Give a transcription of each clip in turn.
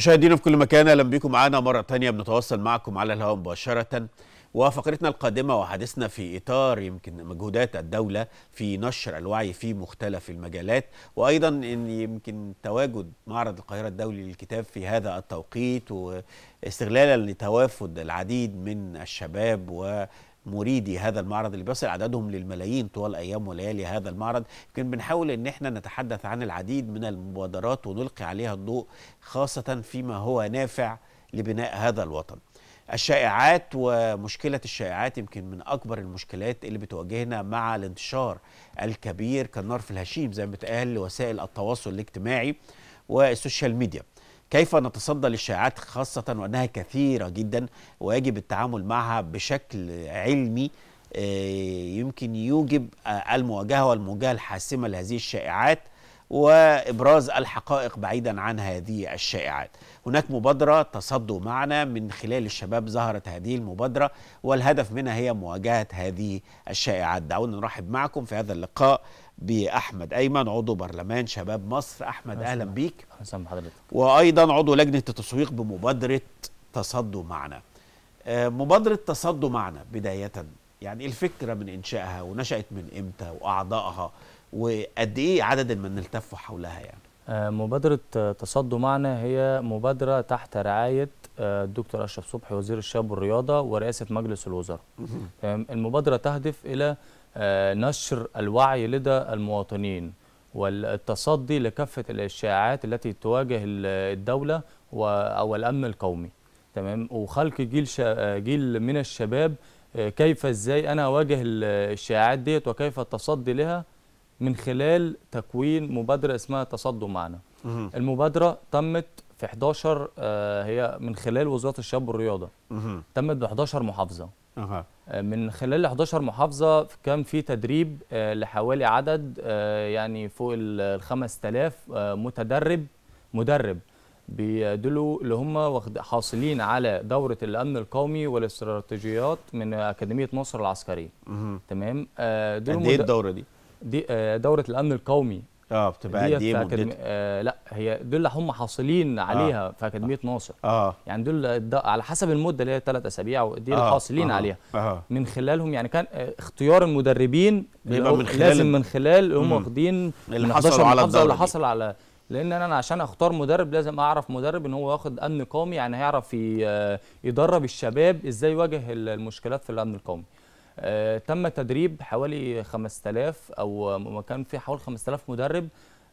مشاهدينا في كل مكان اهلا بكم معانا مره ثانيه بنتواصل معكم على الهواء مباشره وفقرتنا القادمه وحديثنا في اطار يمكن مجهودات الدوله في نشر الوعي في مختلف المجالات وايضا ان يمكن تواجد معرض القاهره الدولي للكتاب في هذا التوقيت واستغلالا لتوافد العديد من الشباب و مريدي هذا المعرض اللي بيصل عددهم للملايين طوال ايام وليالي هذا المعرض يمكن بنحاول ان احنا نتحدث عن العديد من المبادرات ونلقي عليها الضوء خاصه فيما هو نافع لبناء هذا الوطن الشائعات ومشكلة الشائعات يمكن من أكبر المشكلات اللي بتواجهنا مع الانتشار الكبير كالنار في الهشيم زي ما بتقال لوسائل التواصل الاجتماعي والسوشيال ميديا كيف نتصدى للشائعات خاصة وأنها كثيرة جدا ويجب التعامل معها بشكل علمي آه، يمكن يوجب آه، المواجهة والمواجهة الحاسمة لهذه الشائعات وإبراز الحقائق بعيدا عن هذه الشائعات هناك مبادرة تصدوا معنا من خلال الشباب ظهرت هذه المبادرة والهدف منها هي مواجهة هذه الشائعات دعونا نرحب معكم في هذا اللقاء باحمد ايمن عضو برلمان شباب مصر احمد اهلا بيك اهلا بحضرتك وايضا عضو لجنه التسويق بمبادره تصدوا معنا آه، مبادره تصدوا معنا بدايه يعني الفكره من انشائها ونشات من امتى واعضائها وقد ايه عدد من التفوا حولها يعني آه، مبادره تصدوا معنا هي مبادره تحت رعايه آه، الدكتور اشرف صبحي وزير الشباب والرياضه ورئاسه مجلس الوزراء المبادره تهدف الى آه، نشر الوعي لدى المواطنين والتصدي لكافة الإشاعات التي تواجه الدولة أو الأمن القومي تمام وخلق جيل شا... آه، جيل من الشباب آه، كيف ازاي انا اواجه الشائعات ديت وكيف التصدي لها من خلال تكوين مبادره اسمها تصدوا معنا المبادره تمت في 11 هي من خلال وزاره الشباب والرياضه تمت ب 11 محافظه أه. من خلال 11 محافظه كان في تدريب آه، لحوالي عدد آه، يعني فوق ال 5000 آه، متدرب مدرب بيدلوا اللي هم حاصلين على دوره الامن القومي والاستراتيجيات من اكاديميه مصر العسكريه تمام دول ايه الدوره دي دي دوره الامن القومي اه بتبقى قد ايه مدتها؟ آه لا هي دول اللي هم حاصلين آه. عليها آه. في اكاديميه ناصر اه يعني دول على حسب المده اللي هي ثلاث اسابيع ودي آه. حاصلين آه. عليها آه. من خلالهم يعني كان آه، اختيار المدربين بيبقى من خلال لازم من خلال هم واخدين اللي حصلوا على الدوري اللي حصل على لان انا عشان اختار مدرب لازم اعرف مدرب ان هو واخد امن قومي يعني هيعرف يدرب الشباب ازاي يواجه المشكلات في الامن القومي آه، تم تدريب حوالي 5000 او كان في حوالي 5000 مدرب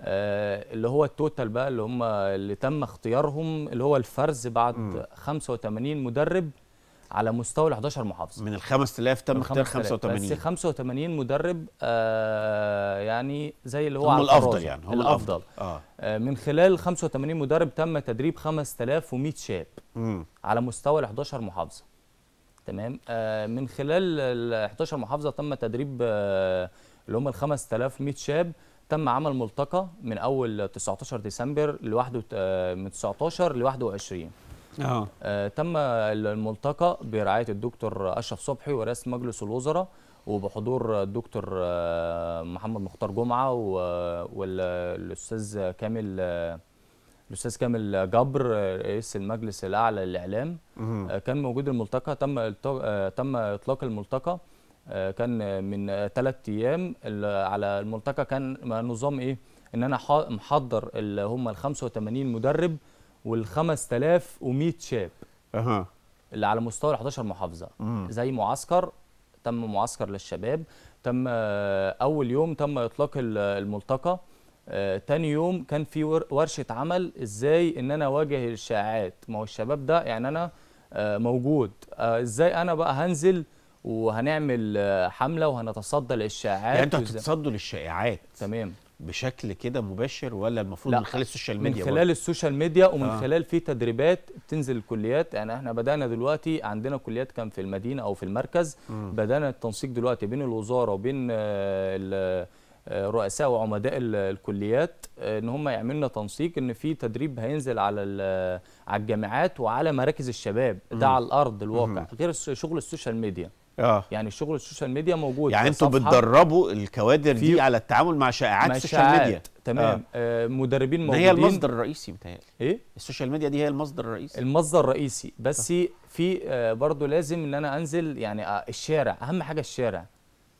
آه، اللي هو التوتال بقى اللي هم اللي تم اختيارهم اللي هو الفرز بعد م. 85 مدرب على مستوى ال 11 محافظه من ال 5000 تم اختيار 85 بس 85 مدرب آه، يعني زي اللي هو هم الافضل يعني هم الافضل آه. آه من خلال 85 مدرب تم تدريب 5100 شاب م. على مستوى ال 11 محافظه تمام آه، من خلال ال 11 محافظه تم تدريب آه، اللي هم ال 5100 شاب تم عمل ملتقى من اول 19 ديسمبر لوحده آه، من 19 ل 21 آه. تم الملتقى برعايه الدكتور اشرف صبحي ورئيس مجلس الوزراء وبحضور الدكتور محمد مختار جمعه والاستاذ كامل الاستاذ كامل جبر آه، رئيس المجلس الاعلى للاعلام آه، كان موجود الملتقى تم آه، تم اطلاق الملتقى كان من ثلاث ايام على الملتقى كان نظام ايه ان انا محضر اللي هم ال 85 مدرب وال 5100 شاب اها اللي على مستوى ال 11 محافظه زي معسكر تم معسكر للشباب تم اول يوم تم اطلاق الملتقى آه، تاني يوم كان في ورشه عمل ازاي ان انا اواجه الاشاعات ما هو الشباب ده يعني انا آه، موجود آه، ازاي انا بقى هنزل وهنعمل حمله وهنتصدى للاشاعات يعني انتوا هتتصدوا للشائعات تمام بشكل كده مباشر ولا المفروض من خلال السوشيال ميديا من خلال برضه. السوشيال ميديا ومن آه. خلال في تدريبات بتنزل الكليات يعني احنا بدانا دلوقتي عندنا كليات كان في المدينه او في المركز م. بدانا التنسيق دلوقتي بين الوزاره وبين رؤساء وعمداء الكليات ان هم يعملوا لنا تنسيق ان في تدريب هينزل على على الجامعات وعلى مراكز الشباب ده على الارض الواقع غير شغل السوشيال ميديا آه. يعني شغل السوشيال ميديا موجود يعني انتوا بتدربوا الكوادر دي على التعامل مع شائعات السوشيال ميديا تمام آه. آه مدربين موجودين هي المصدر الرئيسي بتاعي ايه السوشيال ميديا دي هي المصدر الرئيسي المصدر الرئيسي بس آه. في آه برضه لازم ان انا انزل يعني آه الشارع اهم حاجه الشارع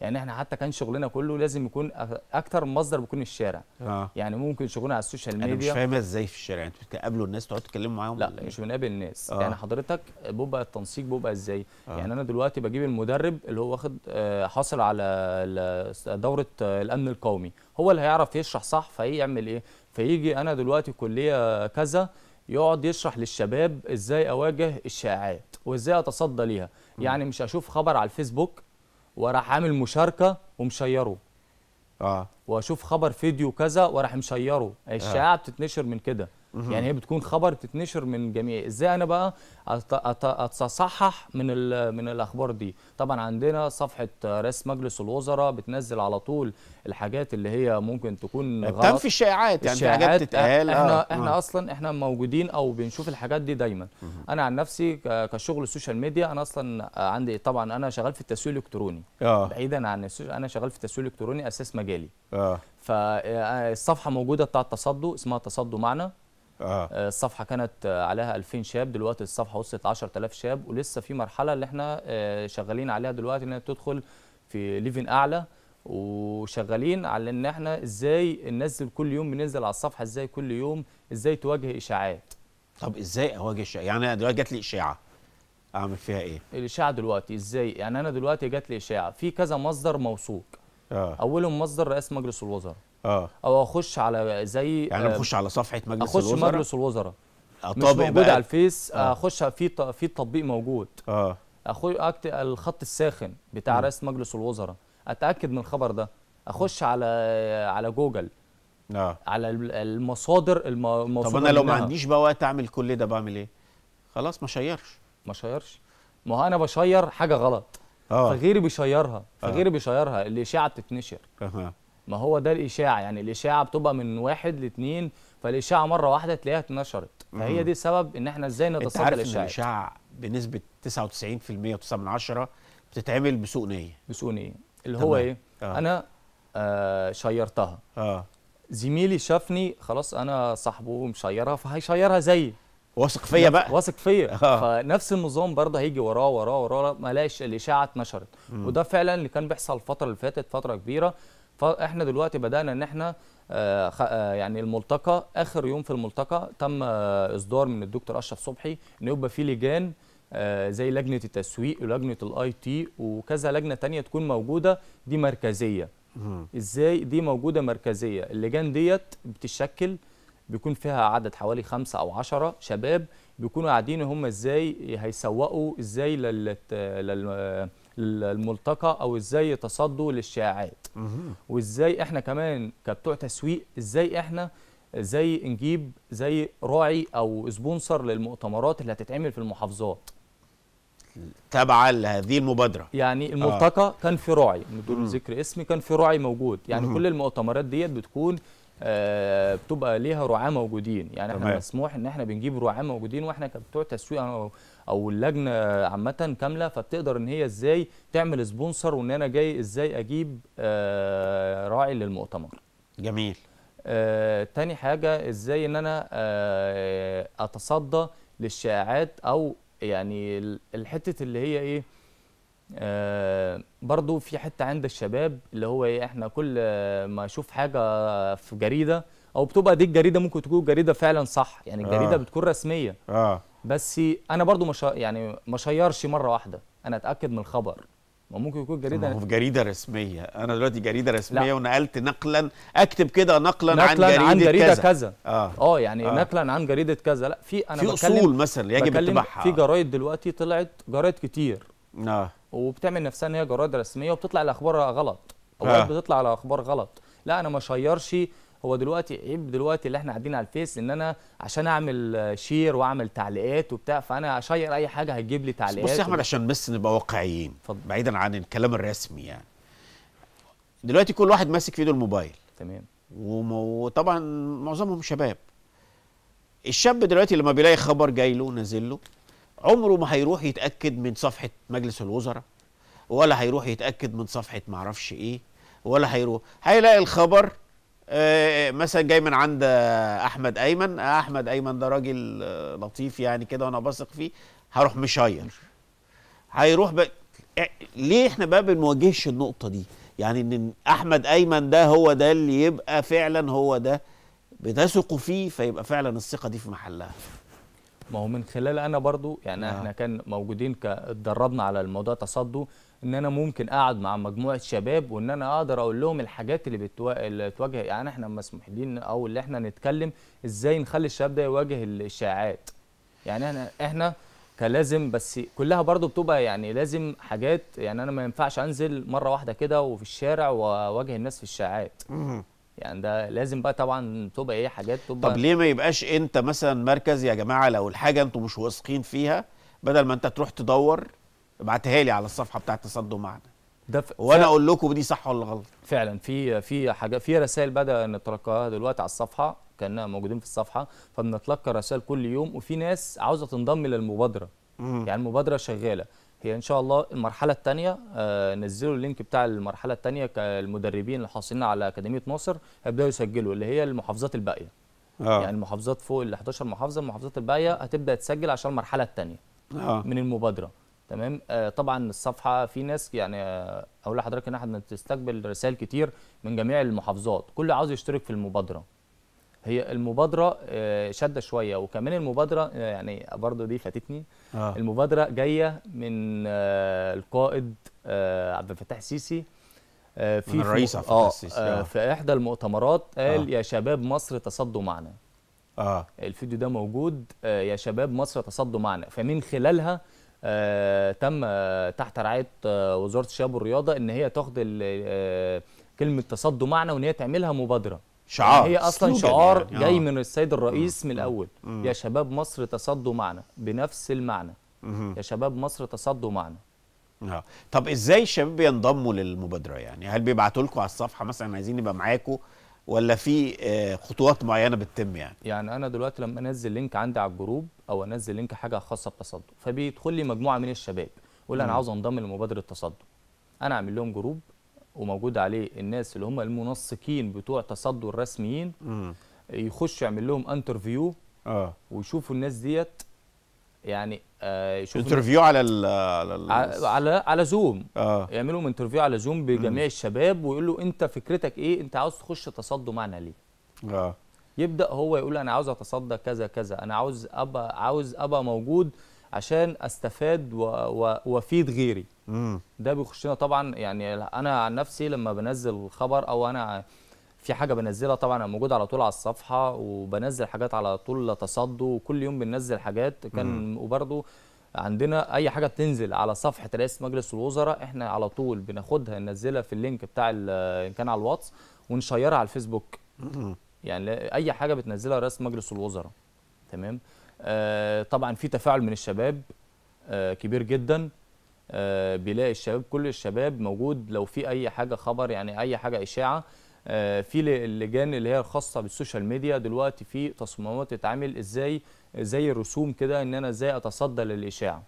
يعني احنا حتى كان شغلنا كله لازم يكون اكتر مصدر بيكون الشارع آه. يعني ممكن شغلنا على السوشيال ميديا انا مش فاهمها ازاي في الشارع انتوا بتقابلوا الناس تقعدوا تتكلموا معاهم لا مش بنقابل الناس آه. يعني حضرتك بيبقى التنسيق بيبقى ازاي آه. يعني انا دلوقتي بجيب المدرب اللي هو واخد آه، حاصل على دوره آه، الامن القومي هو اللي هيعرف يشرح صح فيعمل ايه فيجي انا دلوقتي كليه كذا يقعد يشرح للشباب ازاي اواجه الشائعات وازاي اتصدى ليها يعني مش هشوف خبر على الفيسبوك وراح عامل مشاركه ومشيره اه واشوف خبر فيديو كذا وراح مشيره آه. الشائعه آه. بتتنشر من كده يعني هي بتكون خبر بتتنشر من جميع ازاي انا بقى اتصحح من من الاخبار دي طبعا عندنا صفحه رئيس مجلس الوزراء بتنزل على طول الحاجات اللي هي ممكن تكون غلط بتنفي الشائعات يعني الشائعات حاجات بتتقال احنا آه. احنا اصلا احنا موجودين او بنشوف الحاجات دي دايما انا عن نفسي كشغل السوشيال ميديا انا اصلا عندي طبعا انا شغال في التسويق الالكتروني آه. بعيدا عن انا شغال في التسويق الالكتروني اساس مجالي آه. فالصفحه آه، موجوده بتاع التصدو اسمها تصدو معنا آه. آه. الصفحه كانت آه، عليها 2000 شاب دلوقتي الصفحه وصلت 10000 شاب ولسه في مرحله اللي احنا آه، شغالين عليها دلوقتي انها تدخل في ليفين اعلى وشغالين على ان احنا ازاي ننزل كل يوم بننزل على الصفحه ازاي كل يوم ازاي تواجه اشاعات طب ازاي اواجه اشاعات يعني انا دلوقتي جات لي اشاعه اعمل فيها ايه الاشاعه دلوقتي ازاي يعني انا دلوقتي جات لي اشاعه في كذا مصدر موثوق آه. اولهم مصدر رئاسه مجلس الوزراء اه او اخش على زي يعني انا آه، بخش على صفحه مجلس أخش الوزراء اخش مجلس الوزراء آه، مش موجود على الفيس آه. آه. اخش في في التطبيق موجود اه اخش اكتب الخط الساخن بتاع رئاسه مجلس الوزراء اتاكد من الخبر ده اخش على على جوجل آه. على المصادر الموثوقه طب انا لو ما عنديش بقى وقت اعمل كل ده بعمل ايه خلاص ما شيرش ما شيرش ما هو انا بشير حاجه غلط آه. فغيري بيشيرها فغيري آه. بيشيرها الاشاعه بتتنشر آه. ما هو ده الاشاعه يعني الاشاعه بتبقى من واحد لاتنين فالاشاعه مره واحده تلاقيها اتنشرت فهي دي السبب ان احنا ازاي نتصدى الاشاعه الاشاعه بنسبه 99% و9 بتتعمل بسوء نيه بسوء نيه اللي هو ايه آه. انا آه شيرتها اه زميلي شافني خلاص انا صاحبه مشيرها فهيشيرها زيي واثق فيا بقى واثق فيا آه. فنفس النظام برضه هيجي وراه وراه وراه ما الاقيش الاشاعه اتنشرت وده فعلا اللي كان بيحصل الفتره اللي فاتت فتره كبيره فاحنا دلوقتي بدانا ان احنا آه، آه، يعني الملتقى اخر يوم في الملتقى تم آه، اصدار من الدكتور اشرف صبحي ان يبقى في لجان زي لجنه التسويق ولجنه الاي تي وكذا لجنه تانية تكون موجوده دي مركزيه ازاي دي موجوده مركزيه اللجان ديت بتشكل بيكون فيها عدد حوالي خمسة أو عشرة شباب بيكونوا قاعدين هم ازاي هيسوقوا ازاي لل... الملتقى او ازاي يتصدوا للشائعات وازاي احنا كمان كبتوع تسويق ازاي احنا زي نجيب زي راعي او سبونسر للمؤتمرات اللي هتتعمل في المحافظات تبع لهذه المبادره يعني آه. الملتقى آه. كان في راعي بدون ذكر اسمي كان في راعي موجود يعني مم. كل المؤتمرات ديت بتكون آه بتبقى ليها رعاه موجودين يعني احنا مسموح ان احنا بنجيب رعاه موجودين واحنا كبتوع تسويق او اللجنه عامه كامله فبتقدر ان هي ازاي تعمل سبونسر وان انا جاي ازاي اجيب آه، راعي للمؤتمر جميل آه، تاني حاجة ازاي ان انا آه، اتصدى للشائعات او يعني الحتة اللي هي ايه آه برضو في حتة عند الشباب اللي هو ايه احنا كل ما اشوف حاجة في جريدة او بتبقى دي الجريدة ممكن تكون جريدة فعلا صح يعني الجريدة آه. بتكون رسمية آه. بس انا برضو مش يعني ما شيرش مره واحده انا اتاكد من الخبر ما ممكن يكون جريده ما هو في جريده رسميه انا دلوقتي جريده رسميه لا. ونقلت نقلا اكتب كده نقلا, نقلاً عن جريده, عن جريدة كذا, كذا. اه اه يعني آه. نقلا عن جريده كذا لا في انا في اصول مثلا يجب اتباعها في جرايد دلوقتي طلعت جرايد كتير اه وبتعمل نفسها ان هي جرايد رسميه وبتطلع الاخبار غلط اوقات آه. بتطلع اخبار غلط لا انا ما شيرش هو دلوقتي عيب دلوقتي اللي احنا قاعدين على الفيس ان انا عشان اعمل شير واعمل تعليقات وبتاع فانا اشير اي حاجه هتجيب لي تعليقات بص يا احمد عشان بس نبقى واقعيين بعيدا عن الكلام الرسمي يعني دلوقتي كل واحد ماسك في ايده الموبايل تمام وطبعا معظمهم شباب الشاب دلوقتي لما بيلاقي خبر جاي له نازل له عمره ما هيروح يتاكد من صفحه مجلس الوزراء ولا هيروح يتاكد من صفحه معرفش ايه ولا هيروح هيلاقي الخبر آه، مثلا جاي من عند احمد ايمن آه، احمد ايمن ده راجل آه، لطيف يعني كده وانا بثق فيه هروح مشير هيروح ب... إيه، ليه احنا بقى بنواجهش النقطه دي يعني ان احمد ايمن ده هو ده اللي يبقى فعلا هو ده بتثقوا فيه فيبقى فعلا الثقه دي في محلها ما هو من خلال انا برضو يعني آه. احنا كان موجودين اتدربنا على الموضوع تصدوا ان انا ممكن اقعد مع مجموعه شباب وان انا اقدر اقول لهم الحاجات اللي بتواجه يعني احنا مسموحين او اللي احنا نتكلم ازاي نخلي الشباب ده يواجه الاشاعات يعني احنا احنا كلازم بس كلها برضو بتبقى يعني لازم حاجات يعني انا ما ينفعش انزل مره واحده كده وفي الشارع واواجه الناس في الشائعات يعني ده لازم بقى طبعا تبقى ايه حاجات تبقى طب ليه ما يبقاش انت مثلا مركز يا جماعه لو الحاجه انتم مش واثقين فيها بدل ما انت تروح تدور ابعتها لي على الصفحه بتاعه تصدوا معنا ده ف... وانا اقول لكم دي صح ولا غلط فعلا في في حاجه في رسائل بدا نتلقاها دلوقتي على الصفحه كاننا موجودين في الصفحه فبنتلقى رسائل كل يوم وفي ناس عاوزه تنضم للمبادره مم. يعني المبادره شغاله هي ان شاء الله المرحله الثانيه آه نزلوا اللينك بتاع المرحله الثانيه كالمدربين اللي حاصلين على اكاديميه ناصر هيبداوا يسجلوا اللي هي المحافظات الباقيه آه. يعني المحافظات فوق ال 11 محافظه المحافظات الباقيه هتبدا تسجل عشان المرحله الثانيه آه. من المبادره تمام آه طبعا الصفحه في ناس يعني آه اقول لحضرتك ان احنا بنستقبل رسائل كتير من جميع المحافظات كل عاوز يشترك في المبادره هي المبادره آه شاده شويه وكمان المبادره آه، يعني برضو دي فاتتني آه. المبادره جايه من آه، القائد عبد الفتاح السيسي في من الرئيس عبد الفتاح السيسي آه في آه، احدى المؤتمرات قال يا شباب مصر تصدوا معنا اه الفيديو ده موجود يا شباب مصر تصدوا معنا فمن خلالها آه، تم تحت رعايه آه، وزاره الشباب والرياضه ان هي تاخد آه، كلمه تصدوا معنا وان هي تعملها مبادره يعني شعار يعني هي اصلا شعار يعني. جاي من السيد الرئيس مم. من الاول مم. يا شباب مصر تصدوا معنا بنفس المعنى مم. يا شباب مصر تصدوا معنا اه طب ازاي الشباب بينضموا للمبادره يعني هل بيبعتوا لكم على الصفحه مثلا عايزين نبقى معاكم ولا في آه، خطوات معينه بتتم يعني يعني انا دلوقتي لما انزل لينك عندي على الجروب او انزل لينك حاجه خاصه بتصدق فبيدخل لي مجموعه من الشباب يقول انا عاوز انضم لمبادره التصدق انا اعمل لهم جروب وموجود عليه الناس اللي هم المنسقين بتوع تصدق الرسميين يخش يعمل لهم انترفيو اه ويشوفوا الناس ديت يعني آه انترفيو على ال على ال على, على زوم آه. يعملوا انترفيو على زوم بجميع م. الشباب ويقول له انت فكرتك ايه انت عاوز تخش تصدي معنا ليه اه يبدا هو يقول انا عاوز اتصدى كذا كذا انا عاوز ابقى عاوز ابقى موجود عشان استفاد وافيد غيري م. ده بيخشنا طبعا يعني انا عن نفسي لما بنزل خبر او انا في حاجه بنزلها طبعا انا موجود على طول على الصفحه وبنزل حاجات على طول لا تصدوا وكل يوم بننزل حاجات كان وبرده عندنا اي حاجه بتنزل على صفحه رئاسه مجلس الوزراء احنا على طول بناخدها ننزلها في اللينك بتاع ان كان على الواتس ونشيرها على الفيسبوك يعني اي حاجه بتنزلها رئاسه مجلس الوزراء تمام آه طبعا في تفاعل من الشباب آه كبير جدا آه بيلاقي الشباب كل الشباب موجود لو في اي حاجه خبر يعني اي حاجه اشاعه آه، في اللجان اللي هي الخاصه بالسوشيال ميديا دلوقتي في تصميمات تتعمل ازاي زي رسوم كده ان انا ازاي اتصدى للاشاعه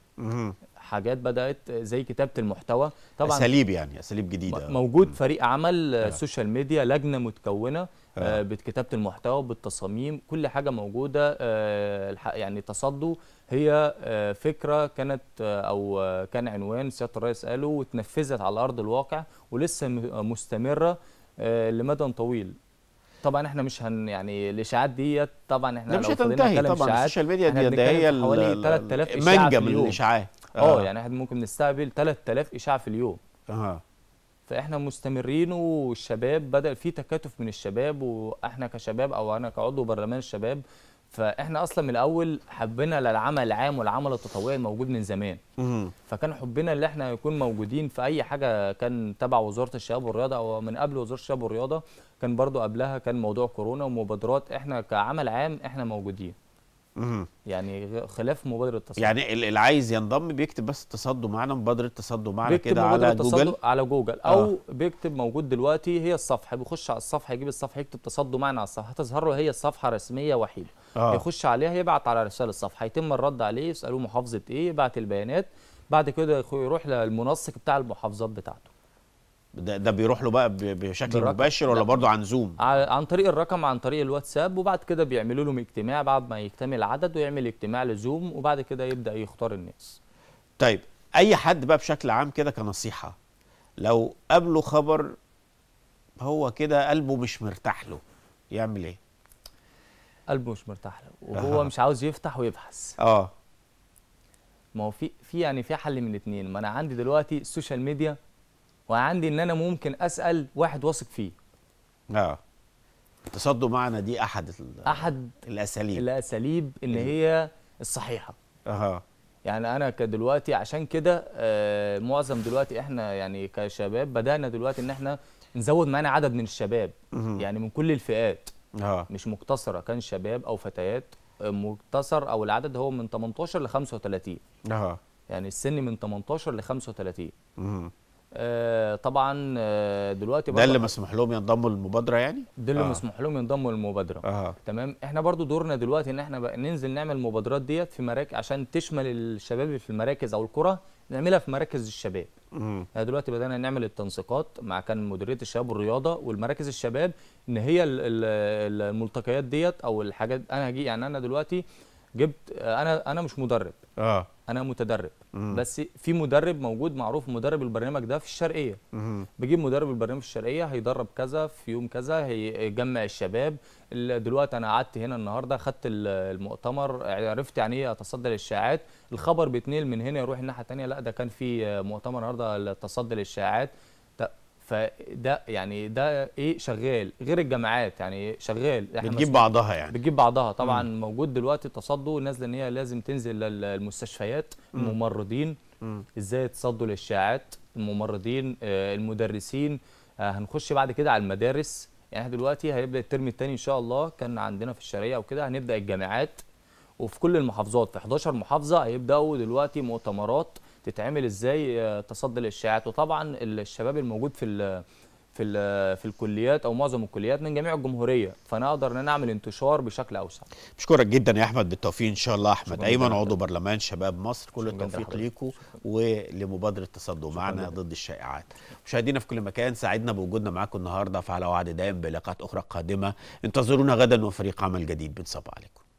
حاجات بدات زي كتابه المحتوى طبعا اساليب يعني اساليب جديده موجود فريق عمل آه. سوشيال ميديا لجنه متكونه آه، بكتابه المحتوى بالتصاميم كل حاجه موجوده يعني تصدوا هي فكره كانت او كان عنوان سياده الرئيس قاله وتنفذت على ارض الواقع ولسه مستمره آه، لمدى طويل طبعا احنا مش هن يعني الاشاعات ديت طبعا احنا مش هتنتهي طبعا السوشيال ميديا دي, ده هي حوالي 3000 اشاعه منجم من الاشاعات آه،, اه يعني احنا ممكن نستقبل 3000 اشاعه في اليوم اها فاحنا مستمرين والشباب بدا في تكاتف من الشباب واحنا كشباب او انا كعضو برلمان الشباب فاحنا اصلا من الاول حبنا للعمل العام والعمل التطوعي الموجود من زمان فكان حبنا ان احنا يكون موجودين في اي حاجه كان تبع وزاره الشباب والرياضه او من قبل وزاره الشباب والرياضه كان برضو قبلها كان موضوع كورونا ومبادرات احنا كعمل عام احنا موجودين يعني خلاف مبادره التصدي يعني اللي عايز ينضم بيكتب بس تصدوا معنا مبادره تصدوا معنا كده على جوجل على جوجل او آه. بيكتب موجود دلوقتي هي الصفحه بيخش على الصفحه يجيب الصفحه يكتب تصدوا معنا على الصفحه هتظهر له هي الصفحه رسميه وحيده آه. يخش عليها يبعت على رساله الصفحه يتم الرد عليه يسالوه محافظه ايه يبعت البيانات بعد كده يروح للمنسق بتاع المحافظات بتاعته ده, ده بيروح له بقى بشكل بالرقم. مباشر ولا برضه عن زوم عن طريق الرقم عن طريق الواتساب وبعد كده بيعملوا لهم اجتماع بعد ما يكتمل العدد ويعمل اجتماع لزوم وبعد كده يبدا يختار الناس طيب اي حد بقى بشكل عام كده كنصيحه لو قابله خبر هو كده قلبه مش مرتاح له يعمل ايه قلبه مش مرتاح له وهو أه. مش عاوز يفتح ويبحث اه ما هو في في يعني في حل من اتنين ما انا عندي دلوقتي السوشيال ميديا وعندي ان انا ممكن اسال واحد واثق فيه اه تصدوا معنا دي احد احد الاساليب الاساليب اللي إيه هي الصحيحه اها يعني انا كدلوقتي عشان كده آه، معظم دلوقتي احنا يعني كشباب بدانا دلوقتي ان احنا نزود معانا عدد من الشباب يعني من كل الفئات آه. مش مقتصره كان شباب او فتيات آه، مقتصر او العدد هو من 18 ل 35 اها يعني السن من 18 ل 35 امم طبعا آه، دلوقتي ده اللي مسموح لهم ينضموا للمبادره يعني ده اللي آه. مسموح لهم ينضموا للمبادره آه. تمام احنا برضو دورنا دلوقتي ان احنا ننزل نعمل المبادرات ديت في مراكز عشان تشمل الشباب في المراكز او الكره نعملها في مراكز الشباب احنا دلوقتي بدانا نعمل التنسيقات مع كان مديريه الشباب والرياضه والمراكز الشباب ان هي الملتقيات ديت او الحاجات انا هجي يعني انا دلوقتي جبت انا انا مش مدرب اه انا متدرب مم. بس في مدرب موجود معروف مدرب البرنامج ده في الشرقيه مم. بجيب مدرب البرنامج في الشرقيه هيدرب كذا في يوم كذا هيجمع الشباب دلوقتي انا قعدت هنا النهارده خدت المؤتمر عرفت يعني ايه اتصدى للاشاعات الخبر بيتنقل من هنا يروح الناحيه الثانيه لا ده كان في مؤتمر النهارده للتصدي للاشاعات فده يعني ده ايه شغال غير الجامعات يعني شغال احنا بتجيب بعضها يعني بتجيب بعضها طبعا مم. موجود دلوقتي تصدوا نازله ان هي لازم تنزل للمستشفيات الممرضين مم. ازاي تصدوا للاشاعات الممرضين آه المدرسين آه هنخش بعد كده على المدارس يعني احنا دلوقتي هيبدا الترم الثاني ان شاء الله كان عندنا في الشرقيه وكده هنبدا الجامعات وفي كل المحافظات في 11 محافظه هيبداوا دلوقتي مؤتمرات تتعمل ازاي آه، تصدي للاشاعات وطبعا الشباب الموجود في في في الكليات او معظم الكليات من جميع الجمهوريه فانا اقدر ان انا اعمل انتشار بشكل اوسع بشكرك جدا يا احمد بالتوفيق ان شاء الله احمد ايمن عضو برلمان شباب مصر كل التوفيق ليكم ولمبادره تصدوا معنا ضد الشائعات مشاهدينا في كل مكان سعدنا بوجودنا معاكم النهارده فعلى وعد دائم بلقاءات اخرى قادمه انتظرونا غدا وفريق عمل جديد بنصب عليكم